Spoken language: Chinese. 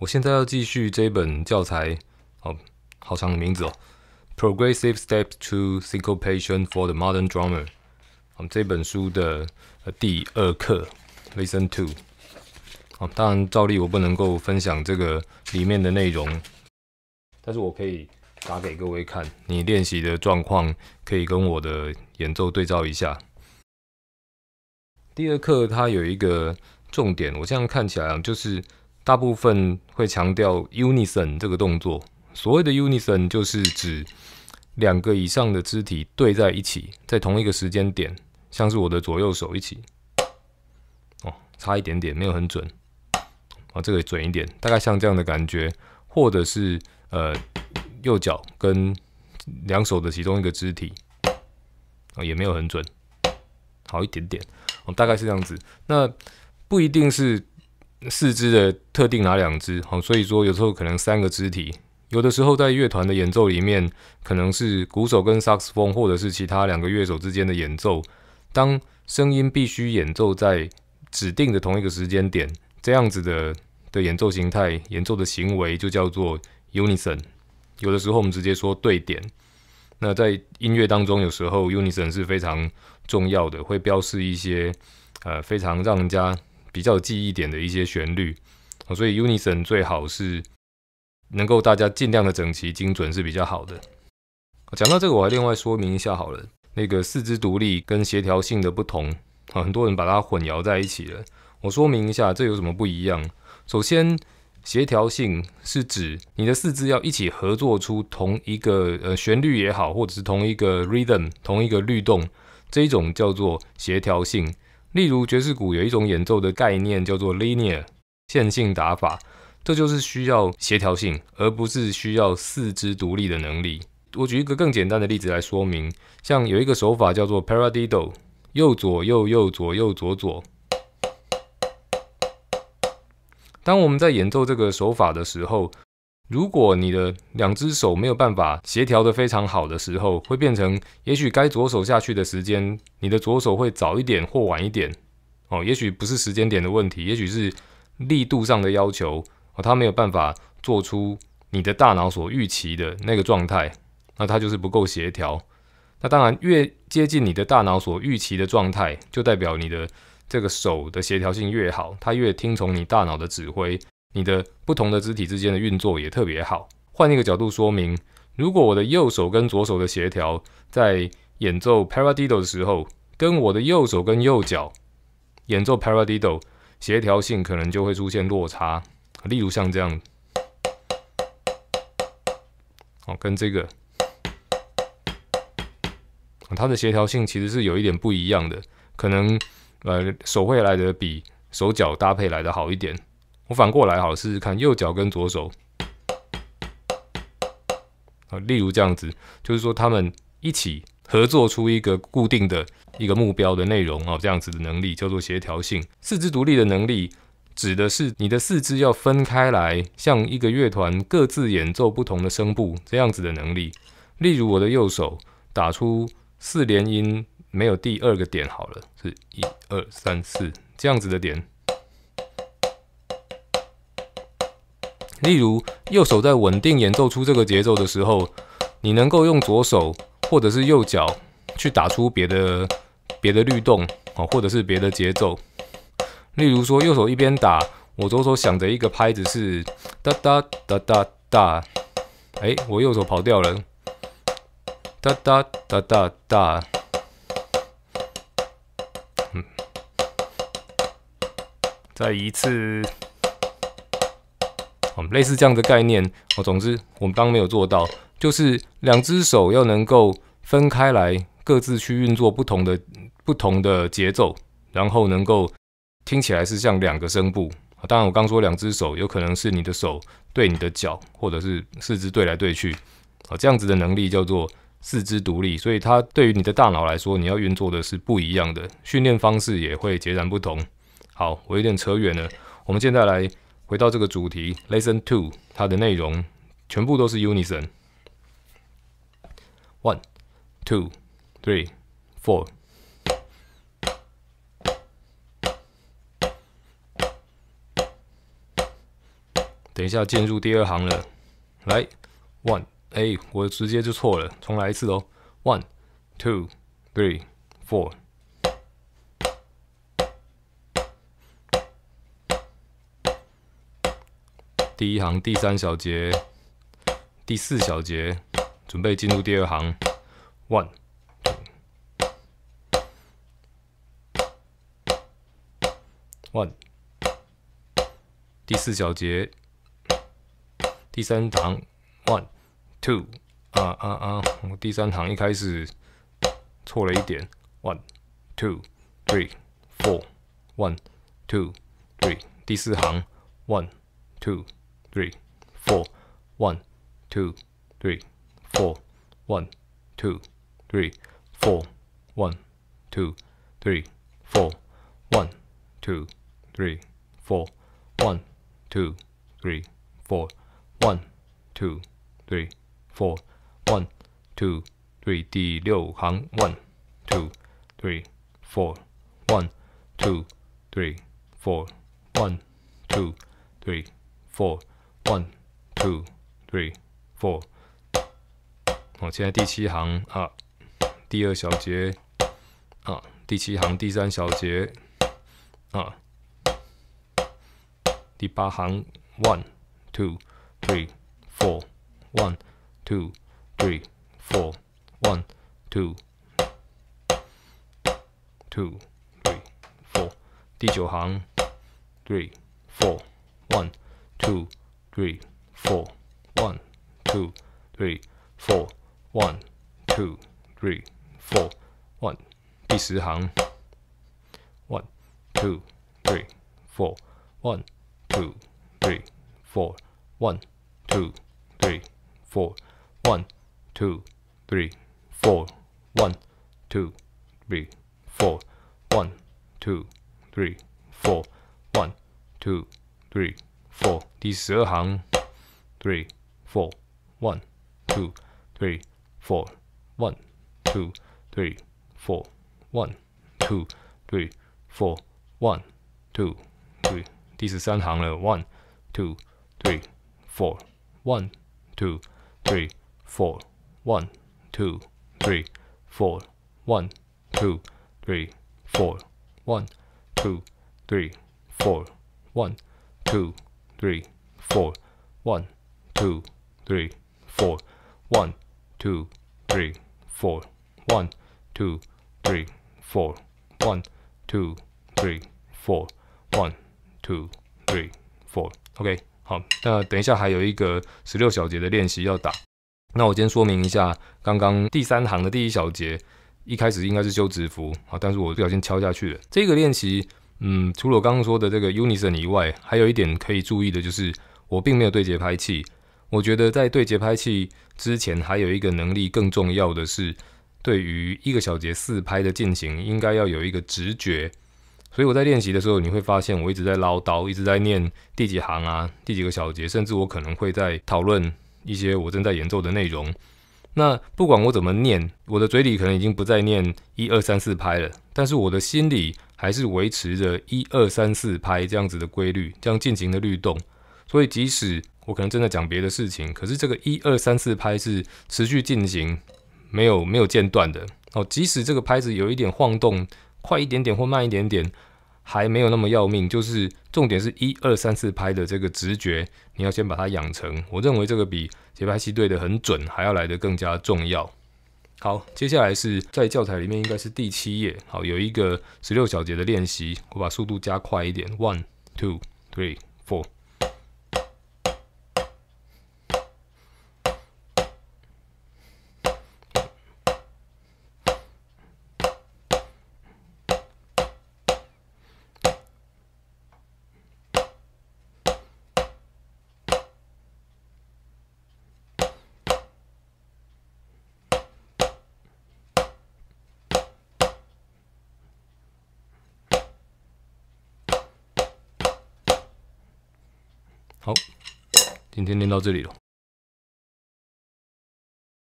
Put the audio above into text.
我现在要继续这本教材，哦，好长的名字哦，《Progressive Steps to Syncopation for the Modern Drummer》。我们这本书的第二课 l i s t e n t o 好，当然照例我不能够分享这个里面的内容，但是我可以打给各位看，你练习的状况可以跟我的演奏对照一下。第二课它有一个重点，我这样看起来就是。大部分会强调 unison 这个动作，所谓的 unison 就是指两个以上的肢体对在一起，在同一个时间点，像是我的左右手一起，哦，差一点点，没有很准，哦，这个准一点，大概像这样的感觉，或者是呃右脚跟两手的其中一个肢体，哦，也没有很准，好一点点，哦，大概是这样子，那不一定是。四肢的特定哪两只，好？所以说有时候可能三个肢体，有的时候在乐团的演奏里面，可能是鼓手跟萨克斯风，或者是其他两个乐手之间的演奏。当声音必须演奏在指定的同一个时间点，这样子的的演奏形态、演奏的行为就叫做 unison。有的时候我们直接说对点。那在音乐当中，有时候 unison 是非常重要的，会标示一些呃非常让人家。比较有记忆点的一些旋律，所以 Unison 最好是能够大家尽量的整齐、精准是比较好的。讲到这个，我还另外说明一下好了，那个四肢独立跟协调性的不同，很多人把它混淆在一起了。我说明一下，这有什么不一样？首先，协调性是指你的四肢要一起合作出同一个呃旋律也好，或者是同一个 rhythm、同一个律动，这一种叫做协调性。例如爵士鼓有一种演奏的概念叫做 linear 线性打法，这就是需要协调性，而不是需要四肢独立的能力。我举一个更简单的例子来说明，像有一个手法叫做 paradiddle，右左右右左右左左。当我们在演奏这个手法的时候，如果你的两只手没有办法协调的非常好的时候，会变成，也许该左手下去的时间，你的左手会早一点或晚一点，哦，也许不是时间点的问题，也许是力度上的要求，哦，它没有办法做出你的大脑所预期的那个状态，那它就是不够协调。那当然，越接近你的大脑所预期的状态，就代表你的这个手的协调性越好，它越听从你大脑的指挥。你的不同的肢体之间的运作也特别好。换一个角度说明，如果我的右手跟左手的协调，在演奏 paradiddle 的时候，跟我的右手跟右脚演奏 paradiddle 协调性可能就会出现落差。例如像这样，哦，跟这个，它的协调性其实是有一点不一样的，可能呃手会来的比手脚搭配来的好一点。我反过来好试试看，右脚跟左手，啊，例如这样子，就是说他们一起合作出一个固定的一个目标的内容啊，这样子的能力叫做协调性。四肢独立的能力指的是你的四肢要分开来，像一个乐团各自演奏不同的声部这样子的能力。例如我的右手打出四连音，没有第二个点好了，是一二三四这样子的点。例如，右手在稳定演奏出这个节奏的时候，你能够用左手或者是右脚去打出别的别的律动，哦，或者是别的节奏。例如说，右手一边打，我左手想着一个拍子是哒哒哒哒哒，哎，我右手跑掉了，哒哒哒哒哒，嗯，再一次。类似这样的概念哦，总之我们刚没有做到，就是两只手要能够分开来，各自去运作不同的不同的节奏，然后能够听起来是像两个声部。当然，我刚说两只手，有可能是你的手对你的脚，或者是四肢对来对去啊，这样子的能力叫做四肢独立。所以它对于你的大脑来说，你要运作的是不一样的，训练方式也会截然不同。好，我有点扯远了，我们现在来。回到这个主题，Lesson Two，它的内容全部都是 Unison。One, two, three, four。等一下，进入第二行了。来，One，哎，我直接就错了，重来一次哦。One, two, three, four。第一行第三小节，第四小节，准备进入第二行。One，one，第四小节，第三行。One，two，啊啊啊！我第三行一开始错了一点。One，two，three，four。One，two，three。第四行。One，two。three, four. One, two, three, four. One, two, three, 第六行 one, two, three, four. One, two, three, four。好，现在第七行啊，第二小节啊，第七行第三小节啊，第八行。One, two, three, four. One, two, three, four. One, two, two, three, four. 第九行。Three, four. One, two. three, four. One, two, three, four. One, two, three, four. One，第十行。One, two, three, four. One, two, three, four. One, two, three, four. One, two, three, four. One, two, three, four. One, two, three, four. One, two, three four，第十二行，three four one two three four one two three four one two three four one two three，第十三行了，one two three four one two three four one two three four one two three four one two three four one two Three, four, one, two, three, four, one, two, three, four, one, two, three, four, one, two, three, four, one, two, three, four. OK，好，那等一下还有一个十六小节的练习要打。那我先说明一下，刚刚第三行的第一小节一开始应该是休止符啊，但是我不小心敲下去了。这个练习。嗯，除了我刚刚说的这个 Unison 以外，还有一点可以注意的，就是我并没有对节拍器。我觉得在对节拍器之前，还有一个能力更重要的是，对于一个小节四拍的进行，应该要有一个直觉。所以我在练习的时候，你会发现我一直在唠叨，一直在念第几行啊，第几个小节，甚至我可能会在讨论一些我正在演奏的内容。那不管我怎么念，我的嘴里可能已经不再念一二三四拍了，但是我的心里还是维持着一二三四拍这样子的规律，这样进行的律动。所以即使我可能正在讲别的事情，可是这个一二三四拍是持续进行，没有没有间断的。哦，即使这个拍子有一点晃动，快一点点或慢一点点。还没有那么要命，就是重点是一二三四拍的这个直觉，你要先把它养成。我认为这个比节拍器对的很准还要来的更加重要。好，接下来是在教材里面应该是第七页，好有一个十六小节的练习，我把速度加快一点，one two three four。好，今天练到这里了。